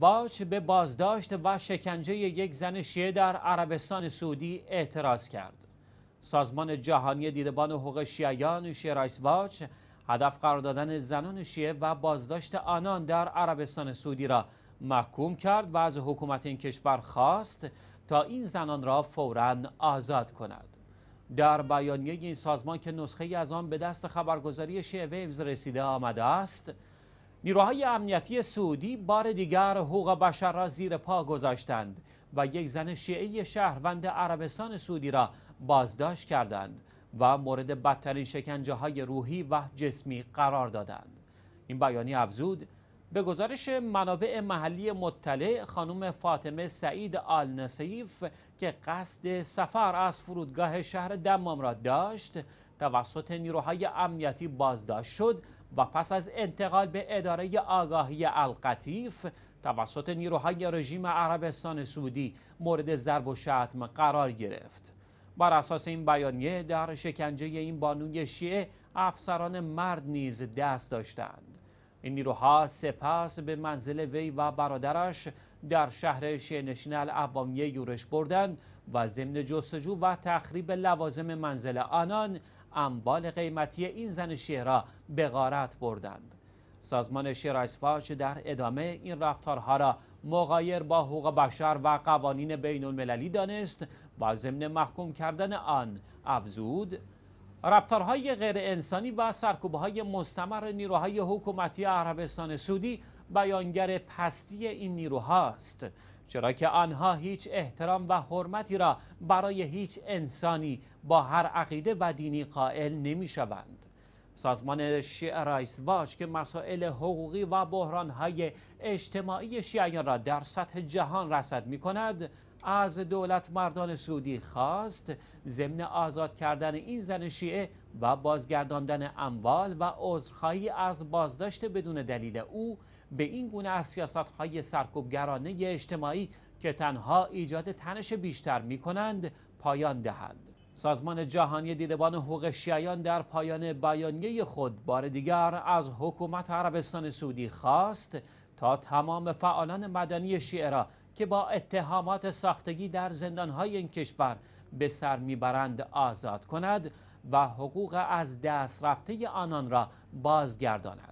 واچ به بازداشت و شکنجه یک زن شیعه در عربستان سعودی اعتراض کرد. سازمان جهانی دیدبان حقوق شیعیان واچ هدف قرار دادن زنان شیعه و بازداشت آنان در عربستان سعودی را محکوم کرد و از حکومت این کشور خواست تا این زنان را فوراً آزاد کند. در بیانیه این سازمان که نسخه از آن به دست خبرگزاری شیعه ویوز رسیده آمده است، نیروهای امنیتی سعودی بار دیگر حقوق بشر را زیر پا گذاشتند و یک زن شیعی شهروند عربستان سعودی را بازداشت کردند و مورد بدترین شکنجه های روحی و جسمی قرار دادند این بیانیه افزود به گزارش منابع محلی مطلع خانم فاطمه سعید آل نصیف که قصد سفر از فرودگاه شهر دمام را داشت توسط نیروهای امنیتی بازداشت شد و پس از انتقال به اداره آگاهی القطیف توسط نیروهای رژیم عربستان سعودی مورد ضرب و شتم قرار گرفت بر اساس این بیانیه در شکنجه این بانوی شیعه افسران مرد نیز دست داشتند این نیروها سپس به منزل وی و برادرش در شهر نشین العوامیه یورش بردند و ضمن جستجو و تخریب لوازم منزل آنان اموال قیمتی این زن شیرا را به غارت بردند سازمان شیراسفاج در ادامه این رفتارها را مغایر با حقوق بشر و قوانین بین المللی دانست با ضمن محکوم کردن آن افزود رفتارهای غیر انسانی و سرکوبهای مستمر نیروهای حکومتی عربستان سعودی بیانگر پستی این نیروهاست چرا که آنها هیچ احترام و حرمتی را برای هیچ انسانی با هر عقیده و دینی قائل نمی شوند. سازمان شیعه رایس واش که مسائل حقوقی و بحرانهای اجتماعی شیعیان را در سطح جهان رصد می کند از دولت مردان سعودی خواست ضمن آزاد کردن این زن شیعه و بازگرداندن اموال و عذرخواهی از بازداشت بدون دلیل او به این گونه از سیاستهای سرکوبگرانه اجتماعی که تنها ایجاد تنش بیشتر می کنند پایان دهند. سازمان جهانی دیدبان حقوق شیعیان در پایان بیانیه خود بار دیگر از حکومت عربستان سعودی خواست تا تمام فعالان مدنی شیعه را که با اتهامات ساختگی در زندانهای این کشور به سر میبرند آزاد کند و حقوق از دست رفته آنان را بازگرداند